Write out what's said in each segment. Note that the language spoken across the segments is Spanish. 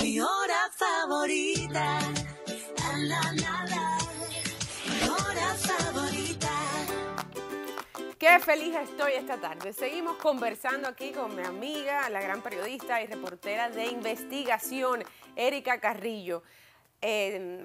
mi hora favorita. Qué feliz estoy esta tarde. Seguimos conversando aquí con mi amiga, la gran periodista y reportera de investigación, Erika Carrillo. Eh,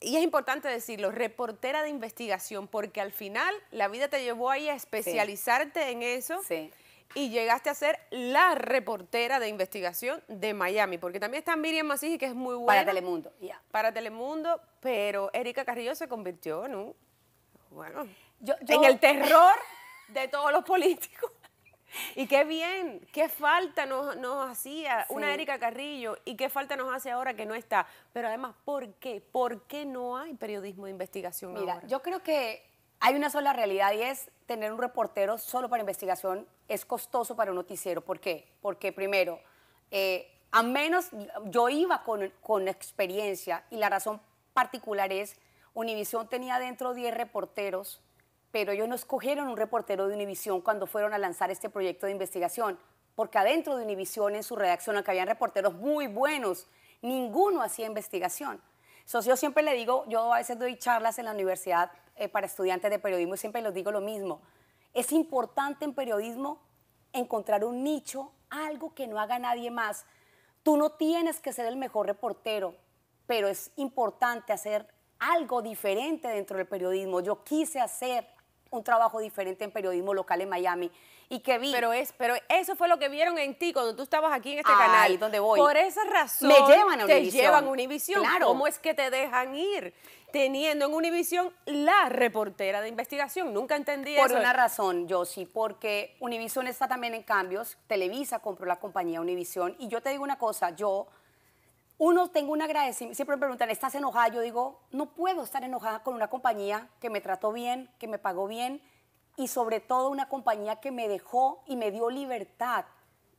y es importante decirlo, reportera de investigación, porque al final la vida te llevó ahí a especializarte en eso. Sí y llegaste a ser la reportera de investigación de Miami, porque también está Miriam Masiji, que es muy buena. Para Telemundo, ya. Para Telemundo, pero Erika Carrillo se convirtió en bueno, en el terror de todos los políticos. Y qué bien, qué falta nos, nos hacía una Erika Carrillo y qué falta nos hace ahora que no está. Pero además, ¿por qué? ¿Por qué no hay periodismo de investigación Mira, yo creo que hay una sola realidad y es tener un reportero solo para investigación es costoso para un noticiero. ¿Por qué? Porque primero, eh, a menos yo iba con, con, experiencia y la razón particular es, Univisión tenía dentro 10 reporteros, pero ellos no escogieron un reportero de Univisión cuando fueron a lanzar este proyecto de investigación, porque adentro de Univisión en su redacción, aunque habían reporteros muy buenos, ninguno hacía investigación. So, yo siempre le digo, yo a veces doy charlas en la universidad eh, para estudiantes de periodismo, siempre les digo lo mismo. Es importante en periodismo encontrar un nicho, algo que no haga nadie más. Tú no tienes que ser el mejor reportero, pero es importante hacer algo diferente dentro del periodismo. Yo quise hacer un trabajo diferente en periodismo local en Miami y que vi. Pero es, pero eso fue lo que vieron en ti cuando tú estabas aquí en este canal. donde voy. Por esa razón. llevan Te llevan a Univision. Claro. ¿Cómo es que te dejan ir? teniendo en Univision la reportera de investigación. Nunca entendí Por eso. Por una razón, sí porque Univision está también en cambios. Televisa compró la compañía Univision. Y yo te digo una cosa, yo, uno tengo un agradecimiento. Siempre me preguntan, ¿estás enojada? Yo digo, no puedo estar enojada con una compañía que me trató bien, que me pagó bien y sobre todo una compañía que me dejó y me dio libertad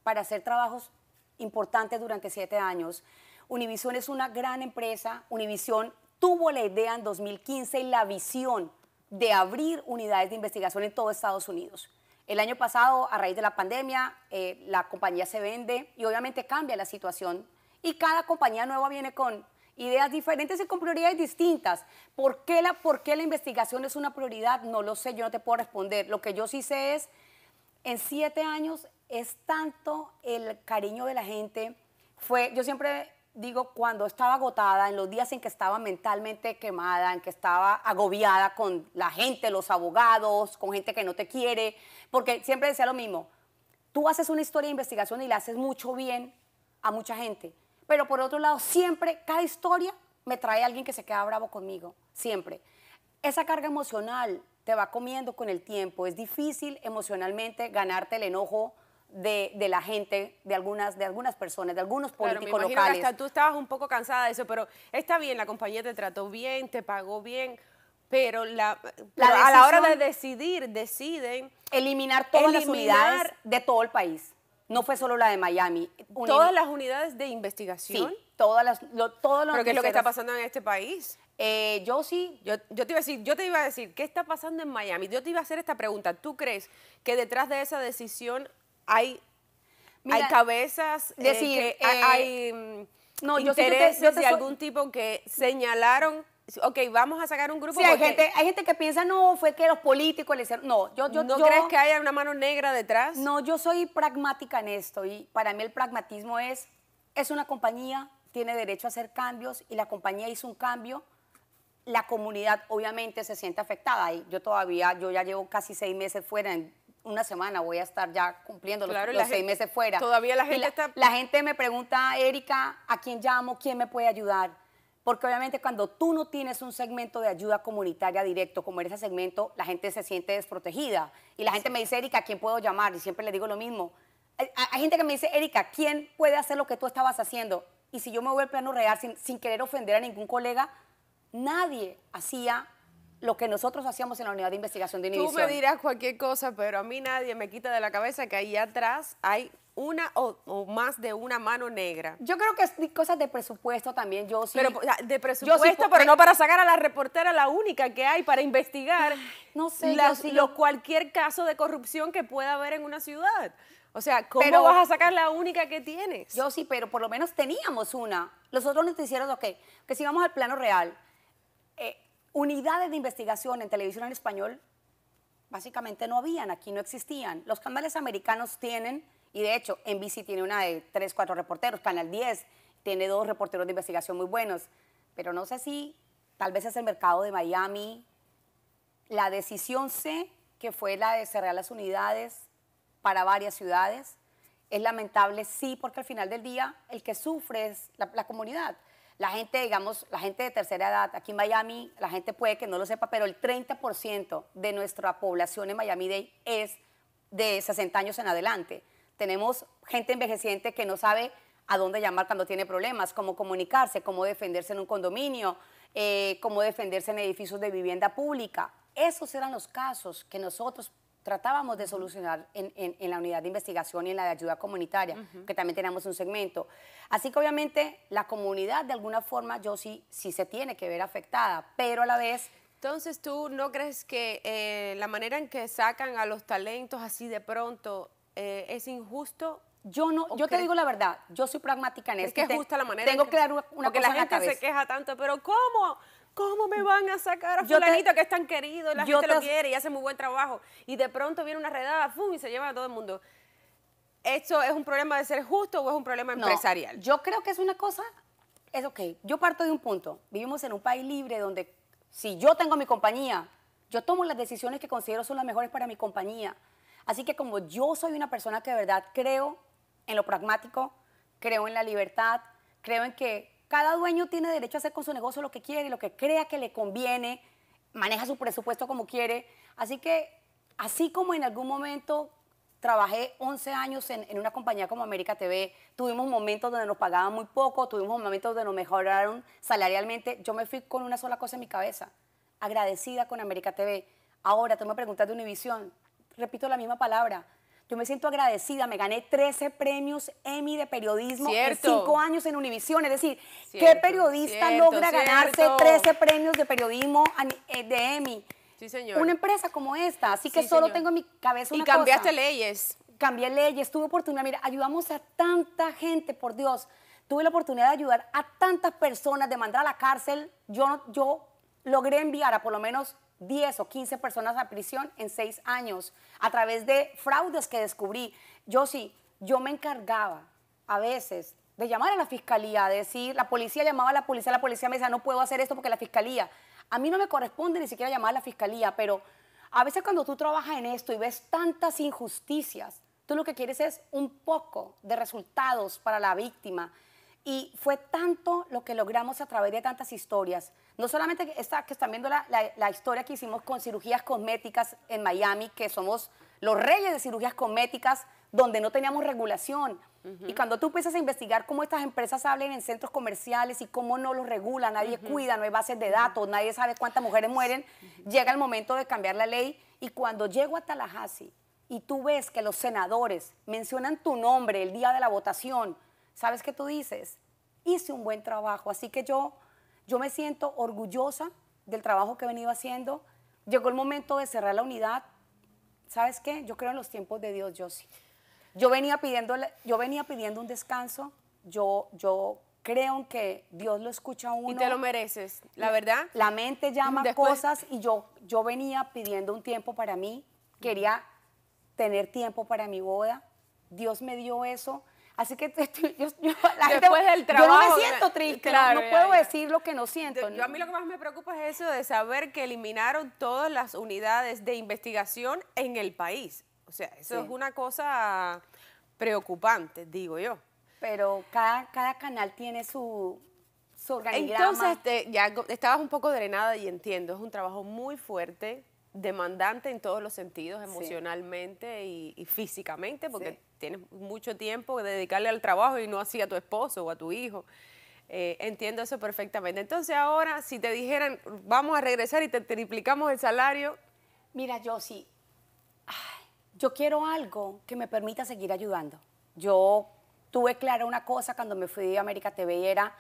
para hacer trabajos importantes durante siete años. Univision es una gran empresa. Univision tuvo la idea en 2015 y la visión de abrir unidades de investigación en todo Estados Unidos. El año pasado, a raíz de la pandemia, eh, la compañía se vende y obviamente cambia la situación y cada compañía nueva viene con ideas diferentes y con prioridades distintas. ¿Por qué, la, ¿Por qué la investigación es una prioridad? No lo sé, yo no te puedo responder. Lo que yo sí sé es, en siete años es tanto el cariño de la gente. Fue, yo siempre digo, cuando estaba agotada, en los días en que estaba mentalmente quemada, en que estaba agobiada con la gente, los abogados, con gente que no te quiere, porque siempre decía lo mismo, tú haces una historia de investigación y la haces mucho bien a mucha gente, pero por otro lado, siempre, cada historia me trae a alguien que se queda bravo conmigo, siempre. Esa carga emocional te va comiendo con el tiempo, es difícil emocionalmente ganarte el enojo de, la gente, de algunas, de algunas personas, de algunos políticos locales. tú estabas un poco cansada de eso, pero está bien, la compañía te trató bien, te pagó bien, pero, la, a la hora de decidir, deciden eliminar todas las unidades de todo el país. No fue solo la de Miami. todas las unidades de investigación. todas las, lo, Pero qué es lo que está pasando en este país. Eh, yo sí, yo, yo, te decir, yo te iba a decir, ¿qué está pasando en Miami? Yo te iba a hacer esta pregunta. ¿Tú crees que detrás de esa decisión hay, hay cabezas, eh, eh, hay mm, no, intereses yo, de algún tipo que señalaron ok, vamos a sacar un grupo. Sí, hay gente, hay gente que piensa, no, fue que los políticos le hicieron. No, yo, ¿No crees que haya una mano negra detrás? No, yo soy pragmática en esto y para mí el pragmatismo es, es una compañía, tiene derecho a hacer cambios y la compañía hizo un cambio. La comunidad obviamente se siente afectada y yo todavía, yo ya llevo casi seis meses fuera, en una semana voy a estar ya cumpliendo los, seis meses fuera. Todavía la gente está... La gente me pregunta, Erika, ¿a quién llamo? ¿Quién me puede ayudar? Porque obviamente cuando tú no tienes un segmento de ayuda comunitaria directo, como en ese segmento, la gente se siente desprotegida. Y la gente me dice, Erika, ¿a quién puedo llamar? Y siempre le digo lo mismo. Hay, gente que me dice, Erika, ¿quién puede hacer lo que tú estabas haciendo? Y si yo me voy al plano real sin, sin querer ofender a ningún colega, nadie hacía lo que nosotros hacíamos en la unidad de investigación de inicio. Tú me dirás cualquier cosa, pero a mí nadie me quita de la cabeza que ahí atrás hay una o, más de una mano negra. Yo creo que es cosas de presupuesto también, yo sí. Pero, de presupuesto, Yo sí, pero no para sacar a la reportera la única que hay para investigar no sé, cualquier caso de corrupción que pueda haber en una ciudad. O sea, ¿cómo pero, vas a sacar la única que tienes? Yo sí, pero por lo menos teníamos una. Los otros noticieros, ok, que si vamos al plano real. Eh, unidades de investigación en televisión en español básicamente no habían, aquí no existían. Los canales americanos tienen, y de hecho, NBC tiene una de tres, cuatro reporteros, Canal 10 tiene dos reporteros de investigación muy buenos, pero no sé si tal vez es el mercado de Miami. La decisión C, que fue la de cerrar las unidades para varias ciudades, es lamentable, sí, porque al final del día el que sufre es la, la comunidad. La gente, digamos, la gente de tercera edad, aquí en Miami, la gente puede que no lo sepa, pero el 30% de nuestra población en miami Day es de 60 años en adelante. Tenemos gente envejeciente que no sabe a dónde llamar cuando tiene problemas, cómo comunicarse, cómo defenderse en un condominio, eh, cómo defenderse en edificios de vivienda pública. Esos eran los casos que nosotros tratábamos de solucionar en, la unidad de investigación y en la de ayuda comunitaria, que también tenemos un segmento. Así que obviamente la comunidad de alguna forma yo sí, sí se tiene que ver afectada, pero a la vez... Entonces tú no crees que eh, la manera en que sacan a los talentos así de pronto eh, es injusto yo no, yo te digo la verdad, yo soy pragmática en esto. Es que es justa la manera. Tengo que, que, una, una porque la gente se queja tanto, pero ¿cómo? ¿cómo me van a sacar a fulanito que es tan querido y la gente te, lo quiere y hace muy buen trabajo? Y de pronto viene una redada, ¡fum! y se lleva a todo el mundo. ¿Esto es un problema de ser justo o es un problema empresarial? Yo creo que es una cosa, es ok. Yo parto de un punto. Vivimos en un país libre donde si yo tengo mi compañía, yo tomo las decisiones que considero son las mejores para mi compañía. Así que como yo soy una persona que de verdad creo en lo pragmático, creo en la libertad, creo en que cada dueño tiene derecho a hacer con su negocio lo que quiere, lo que crea que le conviene, maneja su presupuesto como quiere. Así que, así como en algún momento trabajé 11 años en, una compañía como América TV, tuvimos momentos donde nos pagaban muy poco, tuvimos momentos donde nos mejoraron salarialmente, yo me fui con una sola cosa en mi cabeza, agradecida con América TV. Ahora tú me preguntas de Univisión, repito la misma palabra, yo me siento agradecida, me gané 13 premios Emmy de periodismo en 5 años en Univision. Es decir, ¿qué periodista logra ganarse 13 premios de periodismo eh, de Emmy? Sí, señor. Una empresa como esta, así que solo tengo en mi cabeza una Y cambiaste leyes. Cambié leyes, tuve oportunidad, mira, ayudamos a tanta gente, por Dios. Tuve la oportunidad de ayudar a tantas personas, de mandar a la cárcel. Yo, yo logré enviar a por lo menos 10 o 15 personas a prisión en seis años a través de fraudes que descubrí. Yo sí, yo me encargaba a veces de llamar a la fiscalía, a decir, la policía llamaba a la policía, la policía me decía, no puedo hacer esto porque la fiscalía, a mí no me corresponde ni siquiera llamar a la fiscalía, pero a veces cuando tú trabajas en esto y ves tantas injusticias, tú lo que quieres es un poco de resultados para la víctima. Y fue tanto lo que logramos a través de tantas historias. No solamente esta que están viendo la, historia que hicimos con cirugías cosméticas en Miami, que somos los reyes de cirugías cosméticas, donde no teníamos regulación. Y cuando tú empiezas a investigar cómo estas empresas hablan en centros comerciales y cómo no los regula, nadie cuida, no hay bases de datos, nadie sabe cuántas mujeres mueren, llega el momento de cambiar la ley. Y cuando llego a Tallahassee y tú ves que los senadores mencionan tu nombre el día de la votación, ¿sabes qué tú dices? Hice un buen trabajo, así que yo, yo me siento orgullosa del trabajo que he venido haciendo. Llegó el momento de cerrar la unidad. ¿Sabes qué? Yo creo en los tiempos de Dios, yo sí. Yo venía pidiendo, yo venía pidiendo un descanso, yo, yo creo en que Dios lo escucha a uno. Y te lo mereces, la verdad. La mente llama cosas y yo, yo venía pidiendo un tiempo para mí, quería tener tiempo para mi boda. Dios me dio eso Así que yo, Después del trabajo, yo no me siento eh, triste, claro, no, puedo decir lo que no siento. Yo, a mí lo que más me preocupa es eso de saber que eliminaron todas las unidades de investigación en el país. O sea, eso es una cosa preocupante, digo yo. Pero cada, cada canal tiene su, su Entonces, ya estabas un poco drenada y entiendo, es un trabajo muy fuerte demandante en todos los sentidos, emocionalmente y, físicamente, porque tienes mucho tiempo que dedicarle al trabajo y no así a tu esposo o a tu hijo. Eh, entiendo eso perfectamente. Entonces ahora, si te dijeran, vamos a regresar y te triplicamos el salario. Mira, yo sí, yo quiero algo que me permita seguir ayudando. Yo tuve clara una cosa cuando me fui de América TV y era,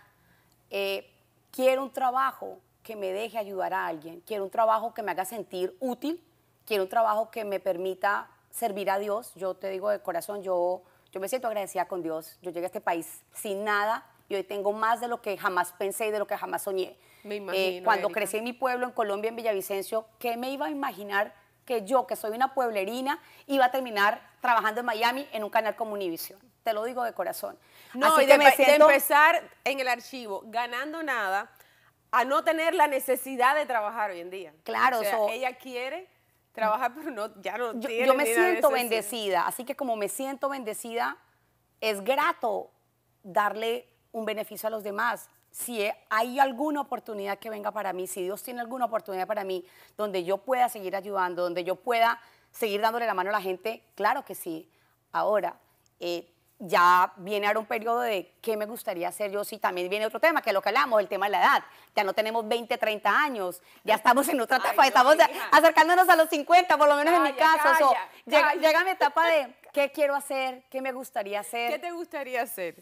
eh, quiero un trabajo que me deje ayudar a alguien, quiero un trabajo que me haga sentir útil, quiero un trabajo que me permita servir a Dios. Yo te digo de corazón, yo, yo me siento agradecida con Dios. Yo llegué a este país sin nada y hoy tengo más de lo que jamás pensé y de lo que jamás soñé. Me eh, imagino, cuando crecí en mi pueblo, en Colombia, en Villavicencio, ¿qué me iba a imaginar que yo, que soy una pueblerina, iba a terminar trabajando en Miami en un canal como Univision? Te lo digo de corazón. No, y de empezar en el archivo, ganando nada, a no tener la necesidad de trabajar hoy en día. Claro, o ella quiere trabajar, pero no, ya no yo, Yo me siento bendecida, así que como me siento bendecida, es grato darle un beneficio a los demás. Si hay alguna oportunidad que venga para mí, si Dios tiene alguna oportunidad para mí, donde yo pueda seguir ayudando, donde yo pueda seguir dándole la mano a la gente, claro que sí. Ahora, eh, ya viene ahora un periodo de qué me gustaría hacer yo, si también viene otro tema, que es lo que hablamos, el tema de la edad. Ya no tenemos 20, 30 años, ya estamos en otra etapa, estamos acercándonos a los 50, por lo menos en mi caso. Llega, mi etapa de qué quiero hacer, qué me gustaría hacer. ¿Qué te gustaría hacer?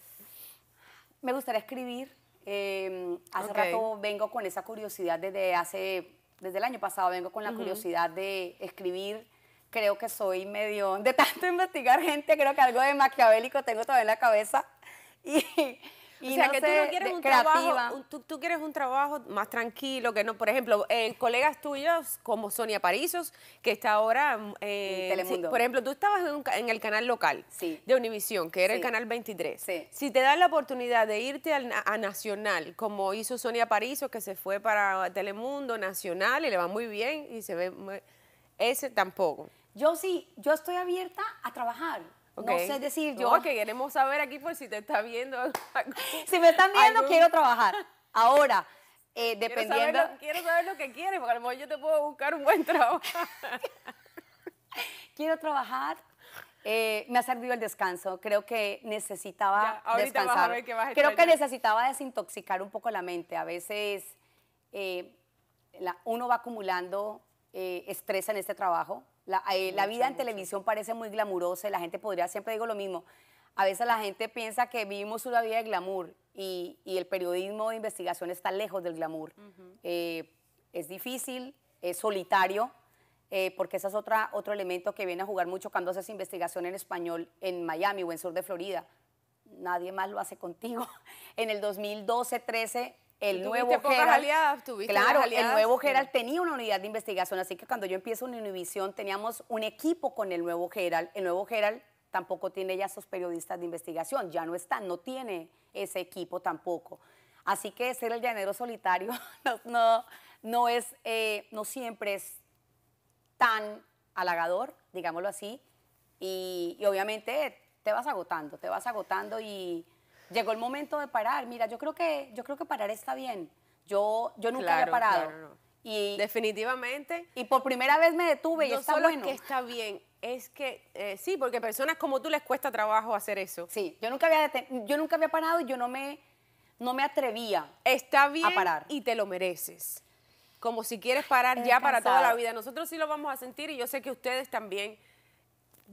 Me gustaría escribir. Em, hace rato vengo con esa curiosidad desde hace, desde el año pasado, vengo con la curiosidad de escribir creo que soy medio, de tanto investigar gente, creo que algo de maquiavélico tengo todavía en la cabeza. Y, o sea, que tú no quieres un trabajo, tú, quieres un trabajo más tranquilo, que no, por ejemplo, eh, colegas tuyos como Sonia Parizos, que está ahora mm, eh, Telemundo. por ejemplo, tú estabas en, el canal local de Univisión, que era el canal 23. Si te dan la oportunidad de irte a Nacional, como hizo Sonia Parizos, que se fue para Telemundo Nacional y le va muy bien y se ve ese tampoco. Yo sí, yo estoy abierta a trabajar. No sé decir yo. No, que queremos saber aquí por si te está viendo. si me están viendo, quiero trabajar. Ahora, eh, dependiendo. Quiero saber, lo, que quieres, porque a lo mejor yo te puedo buscar un buen trabajo. quiero trabajar. Eh, me ha servido el descanso. Creo que necesitaba descansar. a ver Creo que necesitaba desintoxicar un poco la mente. A veces eh, uno va acumulando estrés en este trabajo la, eh, vida en televisión parece muy glamurosa y la gente podría, siempre digo lo mismo, a veces la gente piensa que vivimos una vida de glamour y, el periodismo de investigación está lejos del glamour. Eh, es difícil, es solitario, eh, porque ese es otra, otro elemento que viene a jugar mucho cuando haces investigación en español en Miami o en sur de Florida. Nadie más lo hace contigo. En el 2012-13 el nuevo Gerald claro, el nuevo geral tenía una unidad de investigación, así que cuando yo empiezo en Univisión teníamos un equipo con el nuevo geral el nuevo geral tampoco tiene ya esos periodistas de investigación, ya no están, no tiene ese equipo tampoco. Así que ser el llanero solitario no, no, es, eh, no siempre es tan halagador, digámoslo así, y obviamente te vas agotando, te vas agotando y Llegó el momento de parar. Mira, yo creo que, yo creo que parar está bien. Yo, yo nunca había parado. Claro, Y definitivamente. Y por primera vez me detuve y está bueno. que está bien, es que eh, sí, porque personas como tú les cuesta trabajo hacer eso. Sí, yo nunca había yo nunca había parado y yo no me no me atrevía. Está bien a parar. y te lo mereces. Como si quieres parar ya para toda la vida. Nosotros sí lo vamos a sentir y yo sé que ustedes también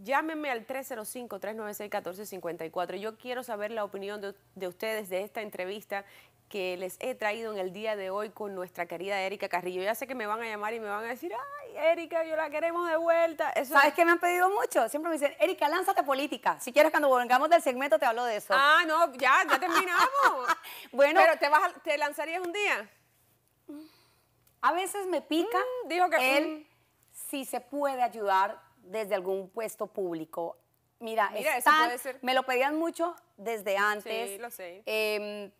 llámeme al 305-396-1454. Yo quiero saber la opinión de, ustedes de esta entrevista que les he traído en el día de hoy con nuestra querida Erika Carrillo. Ya sé que me van a llamar y me van a decir, ay, Erika, yo la queremos de vuelta. ¿Sabes qué que me han pedido mucho? Siempre me dicen, Erika, lánzate política. Si quieres, cuando volvamos del segmento te hablo de eso. Ah, no, ya, ya terminamos. bueno. Pero te, te lanzarías un día. A veces me pica mm, dijo que, él mm. si se puede ayudar desde algún puesto público. Mira, me lo pedían mucho desde antes. Sí, lo sé. Em,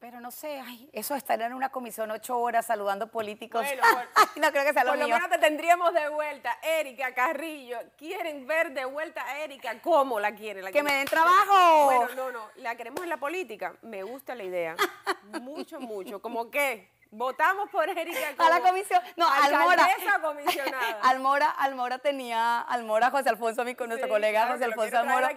pero no sé, eso estar en una comisión ocho horas saludando políticos. no creo que sea lo Por lo menos te tendríamos de vuelta. Erika Carrillo, quieren ver de vuelta a Erika. ¿Cómo la quieren? que me den trabajo. Bueno, no, no, la queremos en la política. Me gusta la idea. mucho, mucho. ¿Cómo qué? Votamos por Erika como a la comisión. No, Almora. Comisionada. Almora, Almora tenía, Almora José Alfonso, mi, con nuestro colega José Alfonso Almora.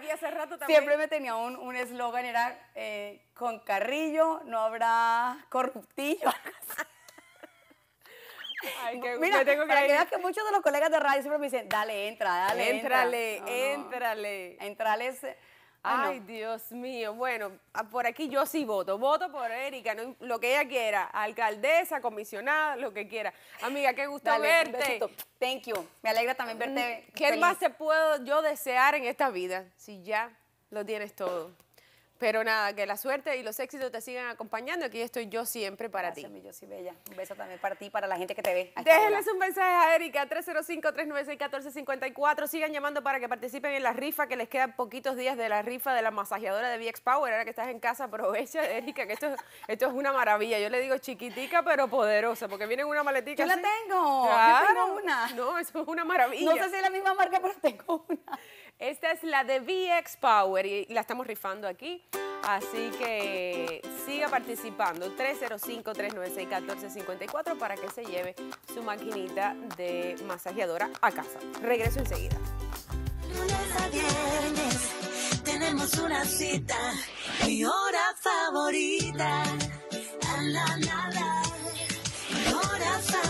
siempre me tenía un eslogan, era eh, con Carrillo no habrá corruptillo. Ay, Mira, que para que veas que muchos de los colegas de radio siempre me dicen, dale, entra, dale, entrale, entra. entrale. Entrales, Ay, Dios mío. Bueno, ah, por aquí yo sí voto. Voto por Erika, lo que ella quiera. Alcaldesa, comisionada, lo que quiera. Amiga, qué gusto verte. Thank you. Me alegra también mm, verte. ¿Qué más se puedo yo desear en esta vida si ya lo tienes todo? Pero nada, que la suerte y los éxitos te sigan acompañando. Aquí estoy yo siempre para ti. Mi yo bella. Un beso también para ti, para la gente que te ve. Déjenles un mensaje a Erika, 305-396-1454. Sigan llamando para que participen en la rifa, que les quedan poquitos días de la rifa de la masajeadora de VX Power. Ahora que estás en casa, aprovecha, Erika, que esto, esto es una maravilla. Yo le digo chiquitica, pero poderosa, porque vienen una maletita. Yo la tengo, yo tengo una. es una maravilla. No sé si es la misma marca, pero tengo una. Esta es la de VX Power y la estamos rifando aquí. Así que siga participando. 305-396-1454 para que se lleve su maquinita de masajeadora a casa. Regreso enseguida. Lunes a tenemos una cita. Mi hora favorita. la Mi hora favorita.